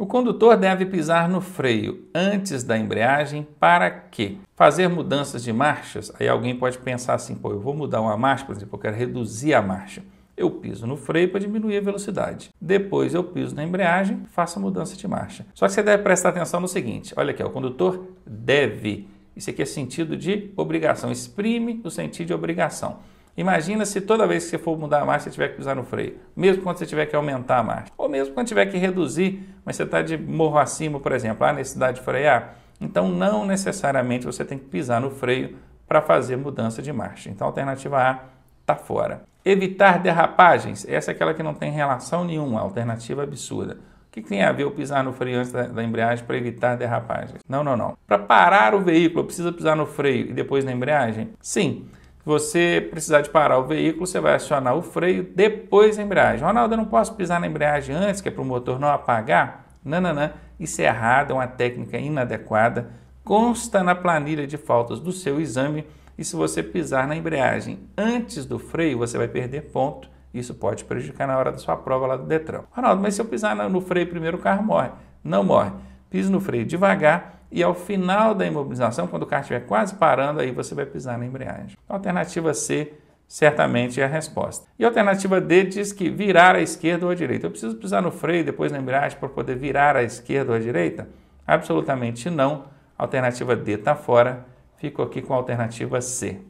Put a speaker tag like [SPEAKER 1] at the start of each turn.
[SPEAKER 1] O condutor deve pisar no freio antes da embreagem para quê? Fazer mudanças de marchas. Aí alguém pode pensar assim: pô, eu vou mudar uma marcha, por exemplo, eu quero reduzir a marcha. Eu piso no freio para diminuir a velocidade. Depois eu piso na embreagem, faço a mudança de marcha. Só que você deve prestar atenção no seguinte: olha aqui, ó, o condutor deve. Isso aqui é sentido de obrigação. Exprime o sentido de obrigação. Imagina se toda vez que você for mudar a marcha, você tiver que pisar no freio, mesmo quando você tiver que aumentar a marcha, ou mesmo quando tiver que reduzir, mas você está de morro acima, por exemplo, há necessidade de frear. Então, não necessariamente você tem que pisar no freio para fazer mudança de marcha. Então, a alternativa A está fora. Evitar derrapagens, essa é aquela que não tem relação nenhuma, alternativa absurda. O que tem a ver eu pisar no freio antes da, da embreagem para evitar derrapagens? Não, não, não. Para parar o veículo, precisa pisar no freio e depois na embreagem? Sim você precisar de parar o veículo, você vai acionar o freio, depois da embreagem. Ronaldo, eu não posso pisar na embreagem antes, que é para o motor não apagar? não. isso é errado, é uma técnica inadequada, consta na planilha de faltas do seu exame e se você pisar na embreagem antes do freio, você vai perder ponto. Isso pode prejudicar na hora da sua prova lá do Detran. Ronaldo, mas se eu pisar no freio primeiro, o carro morre. Não morre. Pise no freio devagar e ao final da imobilização, quando o carro estiver quase parando, aí você vai pisar na embreagem. Alternativa C certamente é a resposta. E a alternativa D diz que virar à esquerda ou à direita. Eu preciso pisar no freio depois na embreagem para poder virar à esquerda ou à direita? Absolutamente não. A alternativa D está fora. Fico aqui com a alternativa C.